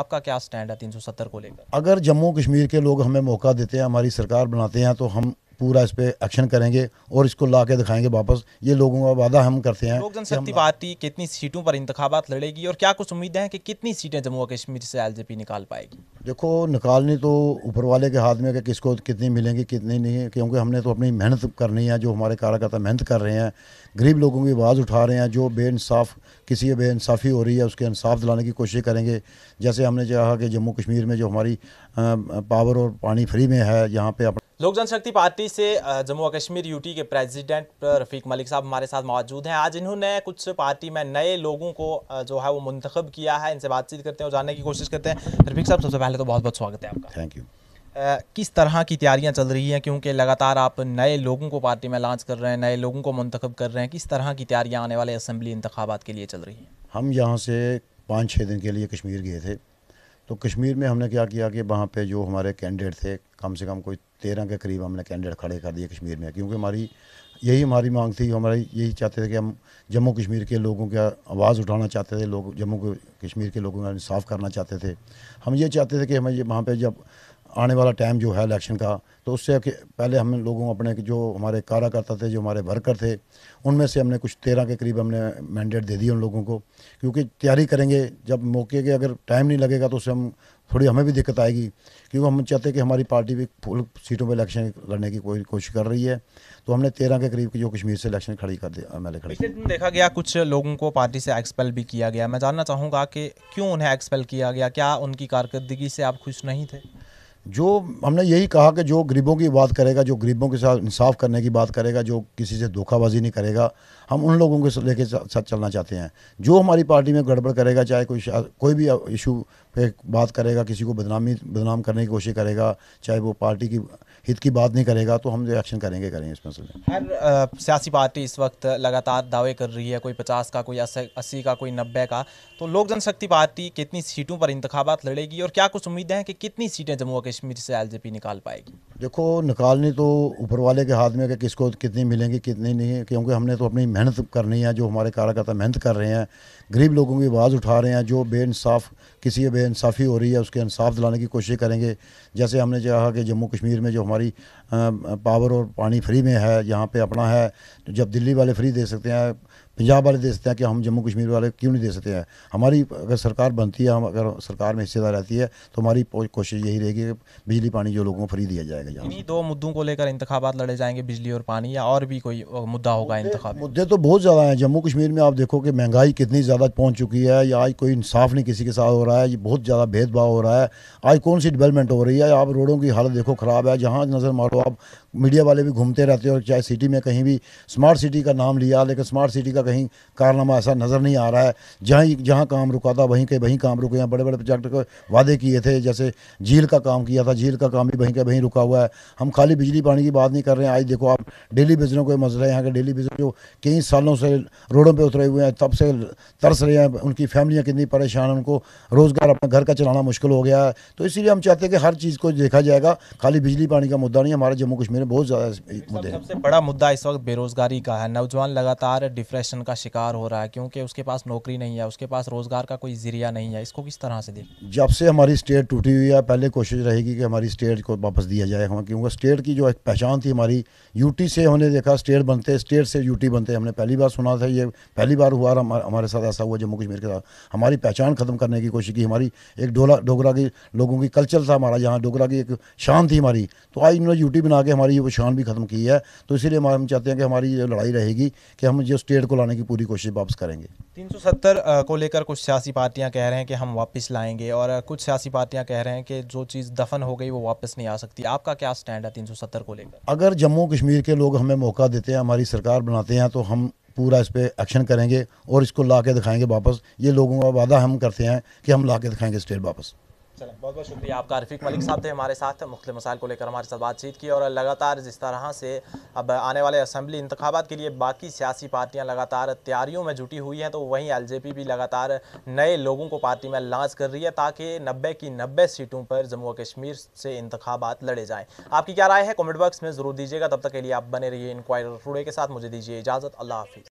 आपका क्या स्टैंड है तीन को लेकर अगर जम्मू कश्मीर के लोग हमें मौका देते हैं हमारी सरकार बनाते हैं तो हम पूरा इस पर एक्शन करेंगे और इसको ला के दिखाएंगे वापस ये लोगों का वादा हम करते हैं लोक जनशक्ति कि पार्टी कितनी सीटों पर इंतबात लड़ेगी और क्या कुछ उम्मीदें हैं कि कितनी सीटें जम्मू कश्मीर से एलजेपी निकाल पाएगी देखो निकालनी तो ऊपर वाले के हाथ में कि किसको कितनी मिलेंगी कितनी नहीं क्योंकि हमने तो अपनी मेहनत करनी है जो हमारे कार्यकर्ता मेहनत कर रहे हैं गरीब लोगों की आवाज़ उठा रहे हैं जो बेइंसाफ़ किसी की बेानसाफ़ी हो रही है उसके इंसाफ दिलाने की कोशिश करेंगे जैसे हमने कहा कि जम्मू कश्मीर में जो हमारी पावर और पानी फ्री में है यहाँ पे लोक जनशक्ति पार्टी से जम्मू और कश्मीर यूटी के प्रेसिडेंट रफीक मलिक साहब हमारे साथ मौजूद हैं आज इन्होंने कुछ पार्टी में नए लोगों को जो है वो मंतखब किया है इनसे बातचीत करते हैं और जानने की कोशिश करते हैं रफीक साहब सबसे पहले तो बहुत बहुत स्वागत है आपका थैंक यू किस तरह की तैयारियां चल रही हैं क्योंकि लगातार आप नए लोगों को पार्टी में लॉन्च कर रहे हैं नए लोगों को मंतखब कर रहे हैं किस तरह की तैयारियां आने वाले असम्बली इंतबात के लिए चल रही हैं हम यहाँ से पाँच छः दिन के लिए कश्मीर गए थे तो कश्मीर में हमने क्या किया कि वहाँ पे जो हमारे कैंडिडेट थे कम से कम कोई तेरह के करीब हमने कैंडिडेट खड़े कर दिए कश्मीर में क्योंकि हमारी यही हमारी मांग थी हमारी यही चाहते थे कि हम जम्मू कश्मीर के लोगों का आवाज़ उठाना चाहते थे लोग जम्मू कश्मीर के लोगों का इंसाफ करना चाहते थे हम ये चाहते थे कि हमें ये वहाँ पर जब आने वाला टाइम जो है इलेक्शन का तो उससे पहले हम लोगों अपने जो हमारे कार्यकर्ता थे जो हमारे वर्कर थे उनमें से हमने कुछ तेरह के करीब हमने मैंडेट दे दिए उन लोगों को क्योंकि तैयारी करेंगे जब मौके के अगर टाइम नहीं लगेगा तो उससे हम थोड़ी हमें भी दिक्कत आएगी क्योंकि हम चाहते कि हमारी पार्टी भी फुल सीटों पर इलेक्शन लड़ने की कोई कोशिश कर रही है तो हमने तेरह के करीब जो कश्मीर से इलेक्शन खड़ी कर दिया एम एल देखा गया कुछ लोगों को पार्टी से एक्सपेल भी किया गया मैं जानना चाहूँगा कि क्यों उन्हें एक्सपेल किया गया क्या उनकी कारकर्दगी से आप खुश नहीं थे जो हमने यही कहा कि जो गरीबों की बात करेगा जो गरीबों के साथ इंसाफ करने की बात करेगा जो किसी से धोखाबाजी नहीं करेगा हम उन लोगों के लेके साथ चलना चाहते हैं जो हमारी पार्टी में गड़बड़ करेगा चाहे कोई कोई भी इशू पे बात करेगा किसी को बदनामी बदनाम करने की कोशिश करेगा चाहे वो पार्टी की हित की बात नहीं करेगा तो हम जो एक्शन करेंगे करेंगे इस मसले में हर सियासी पार्टी इस वक्त लगातार दावे कर रही है कोई पचास का कोई अस्सी का कोई नब्बे का तो लोक जनशक्ति पार्टी कितनी सीटों पर इंतबात लड़ेगी और क्या कुछ उम्मीदें हैं कि कितनी सीटें जम्मू और कश्मीर से एल निकाल पाएगी देखो निकालनी तो ऊपर वाले के हाथ में कि किसको कितनी मिलेंगी कितनी नहीं क्योंकि हमने तो अपनी मेहनत करनी है जो हमारे कार्यकर्ता मेहनत कर रहे हैं गरीब लोगों की आवाज़ उठा रहे हैं जो बेइंसाफ़ किसी बेानसाफ़ी हो रही है उसके इंसाफ दिलाने की कोशिश करेंगे जैसे हमने कहा कि जम्मू कश्मीर में जो हमारी पावर और पानी फ्री में है यहाँ पे अपना है तो जब दिल्ली वाले फ्री दे सकते हैं पंजाब वाले दे सकते हैं कि हम जम्मू कश्मीर वाले क्यों नहीं दे सकते हैं हमारी अगर सरकार बनती है हम अगर सरकार में हिस्सेदार रहती है तो हमारी कोशिश यही रहेगी कि बिजली पानी जो लोगों को फ्री दिया जाएगा यहाँ दो मुद्दों को लेकर इंतबात लड़े जाएंगे बिजली और पानी या और भी कोई मुद्दा होगा इंतबाब मुद्दे तो बहुत ज़्यादा हैं जम्मू कश्मीर में आप देखो कि महंगाई कितनी ज़्यादा पहुँच चुकी है या आज कोई इंसाफ नहीं किसी के साथ हो रहा है बहुत ज़्यादा भेदभाव हो रहा है आज कौन सी डिवेलपमेंट हो रही है आप रोडों की हालत देखो ख़राब है जहाँ नज़र मारो आप मीडिया वाले भी घूमते रहते हो चाहे सिटी में कहीं भी स्मार्ट सिटी का नाम लिया लेकिन स्मार्ट सिटी का का कहीं कारनामा ऐसा नज़र नहीं आ रहा है जहाँ जहाँ काम रुका था वहीं के वहीं काम रुके हैं बड़े बड़े प्रोजेक्ट के वादे किए थे जैसे झील का काम किया था झील का काम भी वहीं के वहीं रुका हुआ है हम खाली बिजली पानी की बात नहीं कर रहे हैं आज देखो आप डेली बिजनों के मसला यहाँ के डेली बिजनेस जो कई सालों से रोडों पर उतरे हुए हैं तब से तरस रहे हैं उनकी फैमिलियाँ कितनी परेशान हैं उनको रोज़गार अपने घर का चलाना मुश्किल हो गया है तो इसीलिए हम चाहते हैं कि हर चीज़ को देखा जाएगा खाली बिजली पानी का मुद्दा नहीं हमारे जम्मू कश्मीर में बहुत ज़्यादा मुद्दे सबसे बड़ा मुद्दा इस वक्त बेरोज़गारी का है नौजवान लगातार डिप्रेशन डिप्रेशन का शिकार हो रहा है क्योंकि उसके पास नौकरी नहीं है उसके पास रोज़गार का कोई ज़रिया नहीं है इसको किस तरह से देख जब से हमारी स्टेट टूटी हुई है पहले कोशिश रहेगी कि हमारी स्टेट को वापस दिया जाए हम क्योंकि स्टेट की जो एक पहचान थी हमारी यूटी से हमने देखा स्टेट बनते स्टेट से यूटी बनते हमने पहली बार सुना था ये पहली बार हुआ हमारे साथ ऐसा हुआ जम्मू कश्मीर के साथ हमारी पहचान ख़त्म करने की कोशिश की हमारी एक डोला डोगरा की लोगों की कल्चर था हमारा यहाँ डोगरा की एक शान थी हमारी तो आज इन्होंने यूटी बना के हमारी वो शान भी ख़त्म की है तो इसीलिए हम चाहते हैं कि हमारी लड़ाई रहेगी कि हम जो स्टेट को लाने की पूरी कोशिश वापस करेंगे 370 को लेकर कुछ सियासी पार्टियां कह रहे हैं कि हम वापस लाएंगे और कुछ सियासी पार्टियां कह रहे हैं कि जो चीज़ दफन हो गई वो वापस नहीं आ सकती आपका क्या स्टैंड है 370 को लेकर अगर जम्मू कश्मीर के लोग हमें मौका देते हैं हमारी सरकार बनाते हैं तो हम पूरा इस पर एक्शन करेंगे और इसको ला के दिखाएंगे वापस ये लोगों का वादा हम करते हैं कि हम ला के दिखाएंगे स्टेट वापस चलें बहुत बहुत शुक्रिया आपका रफीक मलिक साहब थे हमारे साथ मुख्त मसाइल को लेकर हमारे साथ बातचीत की और लगातार जिस तरह से अब आने वाले असम्बली इंतबात के लिए बाकी सियासी पार्टियाँ लगातार तैयारियों में जुटी हुई हैं तो वहीं एल जे पी भी लगातार नए लोगों को पार्टी में लॉन्च कर रही है ताकि नब्बे की नब्बे सीटों पर जम्मू और कश्मीर से इंतबात लड़े जाएँ आपकी क्या राय है कॉमेंट बॉक्स में ज़रूर दीजिएगा तब तक के लिए आप बने रहिए इंक्वायर टुडे के साथ मुझे दीजिए इजाज़त अल्लाह हाफिज़